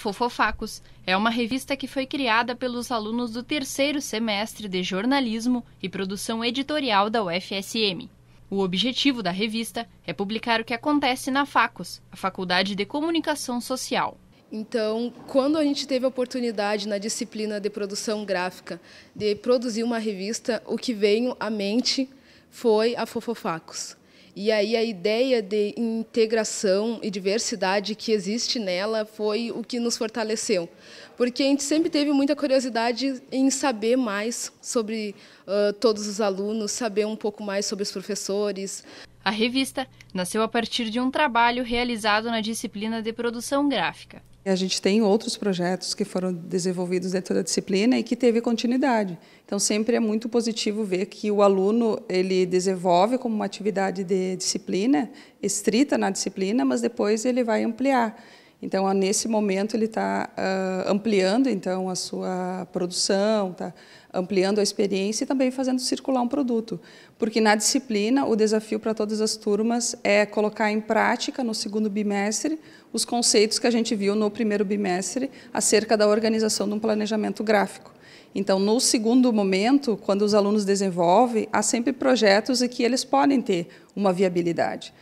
Fofofacos é uma revista que foi criada pelos alunos do terceiro semestre de jornalismo e produção editorial da UFSM. O objetivo da revista é publicar o que acontece na Facos, a Faculdade de Comunicação Social. Então, quando a gente teve a oportunidade na disciplina de produção gráfica de produzir uma revista, o que veio à mente foi a Fofofacos. E aí a ideia de integração e diversidade que existe nela foi o que nos fortaleceu. Porque a gente sempre teve muita curiosidade em saber mais sobre uh, todos os alunos, saber um pouco mais sobre os professores. A revista nasceu a partir de um trabalho realizado na disciplina de produção gráfica. A gente tem outros projetos que foram desenvolvidos dentro da disciplina e que teve continuidade. Então sempre é muito positivo ver que o aluno ele desenvolve como uma atividade de disciplina, estrita na disciplina, mas depois ele vai ampliar. Então, nesse momento, ele está uh, ah, ampliando então a sua produção, está ampliando a experiência e também fazendo circular um produto. Porque na disciplina, o desafio para todas as turmas é colocar em prática, no segundo bimestre, os conceitos que a gente viu no primeiro bimestre acerca da organização de um planejamento gráfico. Então, no segundo momento, quando os alunos desenvolvem, há sempre projetos em que eles podem ter uma viabilidade.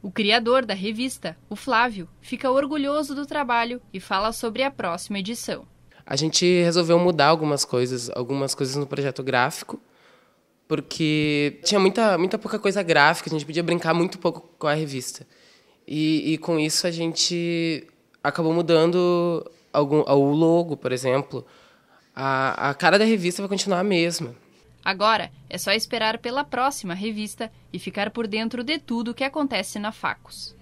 O criador da revista, o Flávio, fica orgulhoso do trabalho e fala sobre a próxima edição. A gente resolveu mudar algumas coisas, algumas coisas no projeto gráfico, porque tinha muita, muita pouca coisa gráfica, a gente podia brincar muito pouco com a revista. E, e com isso a gente acabou mudando algum, o logo, por exemplo. A, a cara da revista vai continuar a mesma Agora é só esperar pela próxima revista e ficar por dentro de tudo o que acontece na Facos.